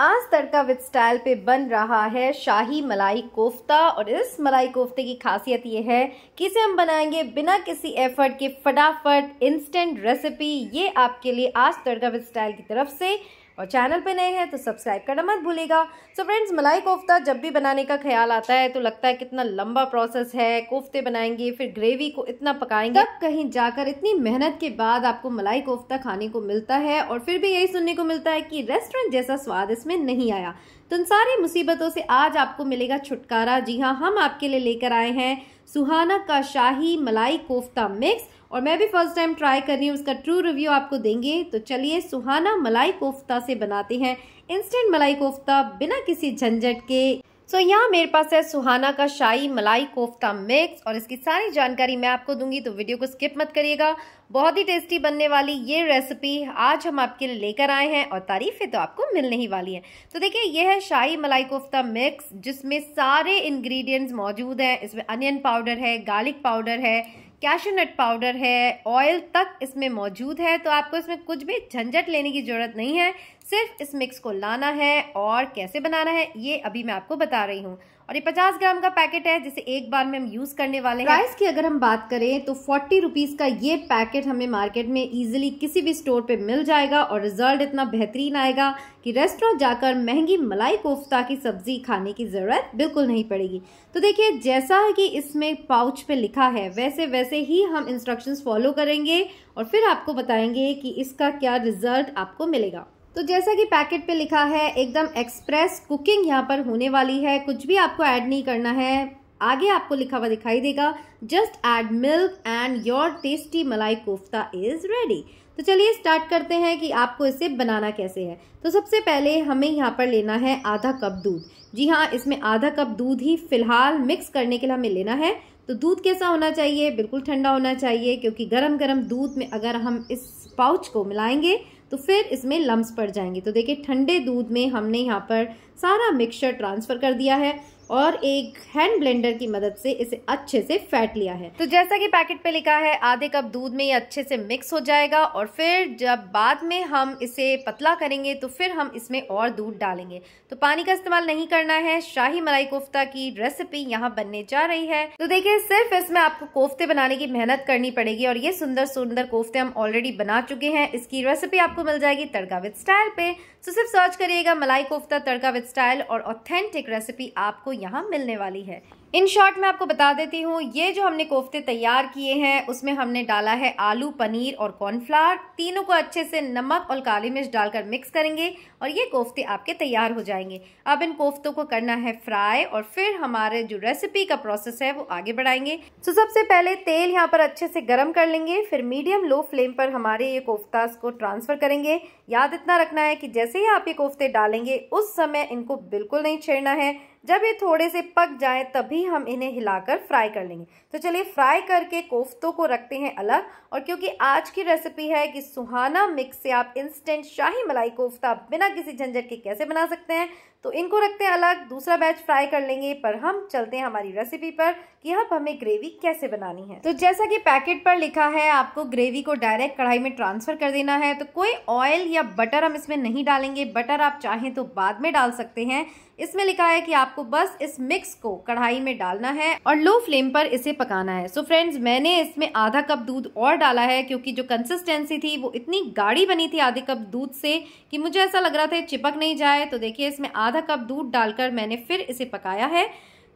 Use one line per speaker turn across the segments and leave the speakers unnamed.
आज तड़का with style पे बन रहा है शाही मलाई कोफ्ता और इस मलाई कोफ्ते की खासियत ये है कि इसे हम बनाएंगे बिना किसी एफर्ट के फटाफट इंस्टेंट रेसिपी ये आपके लिए आज तड़का विद स्टाइल की तरफ से और चैनल पे नए हैं तो सब्सक्राइब करना मत भूलेगा सो फ्रेंड्स मलाई कोफ्ता जब भी बनाने का ख्याल आता है तो लगता है कितना लंबा प्रोसेस है कोफ्ते बनाएंगे फिर ग्रेवी को इतना पकाएंगे तब कहीं जाकर इतनी मेहनत के बाद आपको मलाई कोफ्ता खाने को मिलता है और फिर भी यही सुनने को मिलता है कि रेस्टोरेंट जैसा स्वाद इसमें नहीं आया तो इन सारी मुसीबतों से आज आपको मिलेगा छुटकारा जी हाँ हम आपके लिए लेकर आए हैं सुहाना का शाही मलाई कोफ्ता मिक्स और मैं भी फर्स्ट टाइम ट्राई कर रही हूँ उसका ट्रू रिव्यू आपको देंगे तो चलिए सुहाना मलाई कोफ्ता से बनाते हैं इंस्टेंट मलाई कोफ्ता बिना किसी झंझट के सो so, यहाँ मेरे पास है सुहाना का शाही मलाई कोफ्ता मिक्स और इसकी सारी जानकारी मैं आपको दूंगी तो वीडियो को स्किप मत करिएगा बहुत ही टेस्टी बनने वाली ये रेसिपी आज हम आपके लिए लेकर आए हैं और तारीफें तो आपको मिलने ही वाली है तो देखिए ये है शाही मलाई कोफ्ता मिक्स जिसमें सारे इन्ग्रीडियंट्स मौजूद हैं इसमें अनियन पाउडर है गार्लिक पाउडर है कैशोनट पाउडर है ऑयल तक इसमें मौजूद है तो आपको इसमें कुछ भी झंझट लेने की ज़रूरत नहीं है सिर्फ इस मिक्स को लाना है और कैसे बनाना है ये अभी मैं आपको बता रही हूँ और ये 50 ग्राम का पैकेट है जिसे एक बार में हम यूज करने वाले हैं प्राइस की अगर हम बात करें तो 40 रुपीस का ये पैकेट हमें मार्केट में इजीली किसी भी स्टोर पे मिल जाएगा और रिजल्ट इतना बेहतरीन आएगा कि रेस्टोरेंट जाकर महंगी मलाई कोफ्ता की सब्जी खाने की जरूरत बिल्कुल नहीं पड़ेगी तो देखिये जैसा कि इसमें पाउच पे लिखा है वैसे वैसे ही हम इंस्ट्रक्शन फॉलो करेंगे और फिर आपको बताएंगे की इसका क्या रिजल्ट आपको मिलेगा तो जैसा कि पैकेट पे लिखा है एकदम एक्सप्रेस कुकिंग यहाँ पर होने वाली है कुछ भी आपको ऐड नहीं करना है आगे आपको लिखा हुआ दिखाई देगा just add milk and your tasty malai kofta is ready तो चलिए स्टार्ट करते हैं कि आपको इसे बनाना कैसे है तो सबसे पहले हमें यहाँ पर लेना है आधा कप दूध जी हाँ इसमें आधा कप दूध ही फ़िलहाल मिक्स करने के लिए हमें लेना है तो दूध कैसा होना चाहिए बिल्कुल ठंडा होना चाहिए क्योंकि गरम गरम दूध में अगर हम इस पाउच को मिलाएंगे तो फिर इसमें लम्ब पड़ जाएंगे तो देखिए ठंडे दूध में हमने यहाँ पर सारा मिक्सचर ट्रांसफ़र कर दिया है और एक हैंड ब्लेंडर की मदद से इसे अच्छे से फैट लिया है तो जैसा कि पैकेट पे लिखा है आधे कप दूध में ये अच्छे से मिक्स हो जाएगा और फिर जब बाद में हम इसे पतला करेंगे तो फिर हम इसमें और दूध डालेंगे तो पानी का इस्तेमाल नहीं करना है शाही मलाई कोफ्ता की रेसिपी यहाँ बनने जा रही है तो देखिये सिर्फ इसमें आपको कोफ्ते बनाने की मेहनत करनी पड़ेगी और ये सुंदर सुंदर कोफ्ते हम ऑलरेडी बना चुके हैं इसकी रेसिपी आपको मिल जाएगी तड़का विद स्टाइल पे तो सिर्फ सर्च करिएगा मलाई कोफ्ता तड़का विद स्टाइल और ऑथेंटिक रेसिपी आपको यहाँ मिलने वाली है इन शॉर्ट मैं आपको बता देती हूँ ये जो हमने कोफ्ते तैयार किए हैं उसमें हमने डाला है आलू पनीर और कॉर्नफ्लावर तीनों को अच्छे से नमक और काली मिर्च डालकर मिक्स करेंगे और ये कोफ्ते आपके तैयार हो जाएंगे अब इन कोफ्तों को करना है फ्राई और फिर हमारे जो रेसिपी का प्रोसेस है वो आगे बढ़ाएंगे तो सबसे पहले तेल यहाँ पर अच्छे से गर्म कर लेंगे फिर मीडियम लो फ्लेम पर हमारे ये कोफ्ताज को ट्रांसफर करेंगे याद इतना रखना है कि जैसे ही आप ये कोफ्ते डालेंगे उस समय इनको बिल्कुल नहीं छेड़ना है जब ये थोड़े से पक जाए तभी हम इन्हें हिलाकर फ्राई कर लेंगे तो चलिए फ्राई करके कोफ्तों को रखते हैं अलग और क्योंकि आज की रेसिपी है कि सुहाना मिक्स से आप इंस्टेंट शाही मलाई कोफ्ता बिना किसी झंझट के कैसे बना सकते हैं तो इनको रखते हैं अलग दूसरा बैच फ्राई कर लेंगे पर हम चलते हैं हमारी रेसिपी पर कि अब हमें ग्रेवी कैसे बनानी है तो जैसा कि पैकेट पर लिखा है आपको ग्रेवी को डायरेक्ट कढ़ाई में ट्रांसफ़र कर देना है तो कोई ऑयल या बटर हम इसमें नहीं डालेंगे बटर आप चाहें तो बाद में डाल सकते हैं इसमें लिखा है कि आपको बस इस मिक्स को कढ़ाई में डालना है और लो फ्लेम पर इसे पकाना है सो so फ्रेंड्स मैंने इसमें आधा कप दूध और डाला है क्योंकि जो कंसिस्टेंसी थी वो इतनी गाढ़ी बनी थी आधे कप दूध से कि मुझे ऐसा लग रहा था चिपक नहीं जाए तो देखिए इसमें आधा कप दूध डालकर मैंने फिर इसे पकाया है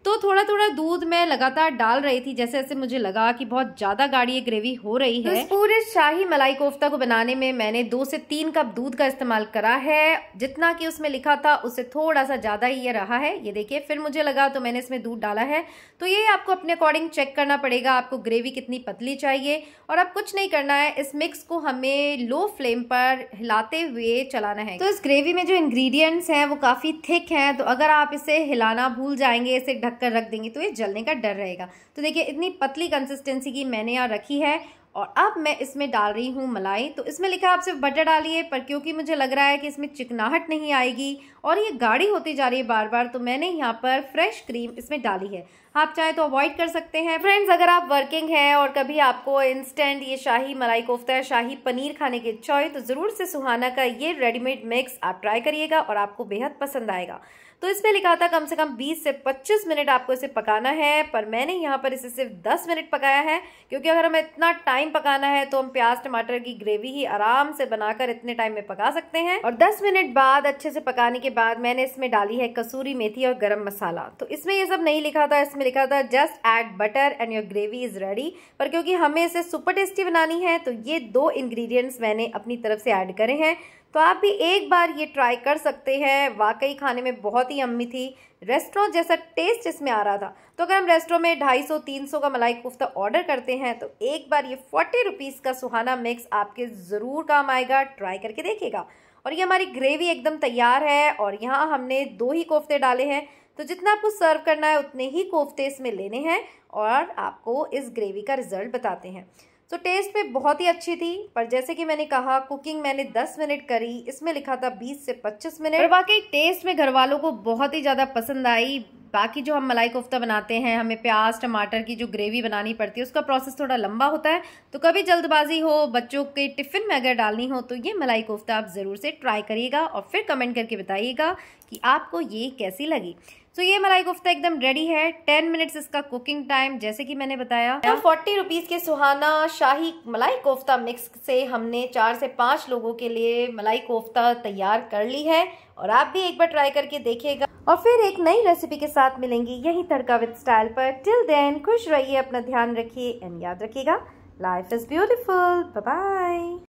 तो थोड़ा थोड़ा दूध मैं लगातार डाल रही थी जैसे जैसे मुझे लगा कि बहुत ज़्यादा गाढ़ी ग्रेवी हो रही तो है तो इस पूरे शाही मलाई कोफ्ता को बनाने में मैंने दो से तीन कप दूध का इस्तेमाल करा है जितना कि उसमें लिखा था उससे थोड़ा सा ज़्यादा ही ये रहा है ये देखिए फिर मुझे लगा तो मैंने इसमें दूध डाला है तो ये आपको अपने अकॉर्डिंग चेक करना पड़ेगा आपको ग्रेवी कितनी पतली चाहिए और अब कुछ नहीं करना है इस मिक्स को हमें लो फ्लेम पर हिलाते हुए चलाना है तो इस ग्रेवी में जो इन्ग्रीडियंट्स हैं वो काफ़ी थिक हैं तो अगर आप इसे हिलाना भूल जाएंगे इसे ढककर कर रख देंगे तो ये जलने का डर रहेगा तो देखिए इतनी पतली कंसिस्टेंसी की मैंने यहाँ रखी है और अब मैं इसमें डाल रही हूँ मलाई तो इसमें लिखा है आप सिर्फ बटर डालिए पर क्योंकि मुझे लग रहा है कि इसमें चिकनाहट नहीं आएगी और ये गाढ़ी होती जा रही है बार बार तो मैंने यहाँ पर फ्रेश क्रीम इसमें डाली है आप चाहे तो अवॉइड कर सकते हैं फ्रेंड्स अगर आप वर्किंग हैं और कभी आपको इंस्टेंट ये शाही मलाई कोफ्ता या शाही पनीर खाने की इच्छा हो तो ज़रूर से सुहाना का ये रेडीमेड मिक्स आप ट्राई करिएगा और आपको बेहद पसंद आएगा तो इसमें लिखा था कम से कम 20 से 25 मिनट आपको इसे पकाना है पर मैंने यहाँ पर इसे सिर्फ 10 मिनट पकाया है क्योंकि अगर हमें इतना टाइम टाइम पकाना है तो हम प्याज टमाटर की ग्रेवी ही आराम से बनाकर इतने टाइम में पका सकते हैं और 10 मिनट बाद अच्छे से पकाने के बाद मैंने इसमें डाली है कसूरी मेथी और गरम मसाला तो इसमें ये सब नहीं लिखा था इसमें लिखा था just add butter and your gravy is ready पर क्योंकि हमें इसे सुपर टेस्टी बनानी है तो ये दो इंग्रेडिएंट्स मैंने अपनी तरफ से ऐड करे हैं तो आप भी एक बार ये ट्राई कर सकते हैं वाकई खाने में बहुत ही अम्मी थी रेस्टोरेंट जैसा टेस्ट इसमें आ रहा था तो अगर हम रेस्टोरेंट में ढाई सौ तीन सौ का मलाई कोफ्ता ऑर्डर करते हैं तो एक बार ये फोर्टी रुपीज़ का सुहाना मिक्स आपके ज़रूर काम आएगा ट्राई करके देखिएगा और ये हमारी ग्रेवी एकदम तैयार है और यहाँ हमने दो ही कोफ्ते डाले हैं तो जितना आपको सर्व करना है उतने ही कोफ्ते इसमें लेने हैं और आपको इस ग्रेवी का रिज़ल्ट बताते हैं सो टेस्ट में बहुत ही अच्छी थी पर जैसे कि मैंने कहा कुकिंग मैंने 10 मिनट करी इसमें लिखा था 20 से 25 मिनट और वाकई टेस्ट में घर वालों को बहुत ही ज़्यादा पसंद आई बाकी जो हम मलाई कोफ्ता बनाते हैं हमें प्याज टमाटर की जो ग्रेवी बनानी पड़ती है उसका प्रोसेस थोड़ा लंबा होता है तो कभी जल्दबाजी हो बच्चों के टिफ़िन में अगर डालनी हो तो ये मलाई कोफ्ता आप ज़रूर से ट्राई करिएगा और फिर कमेंट करके बताइएगा कि आपको ये कैसी लगी तो so, ये मलाई कोफ्ता एकदम रेडी है टेन मिनट्स इसका कुकिंग टाइम जैसे कि मैंने बताया फोर्टी रुपीज़ के सुहाना शाही मलाई कोफ्ता मिक्स से हमने चार से पाँच लोगों के लिए मलाई कोफ्ता तैयार कर ली है और आप भी एक बार ट्राई करके देखिएगा और फिर एक नई रेसिपी के साथ मिलेंगी यही तड़का विद स्टाइल पर टिल देन खुश रहिए अपना ध्यान रखिए एंड याद रखिएगा लाइफ इज़ ब्यूटिफुल बाय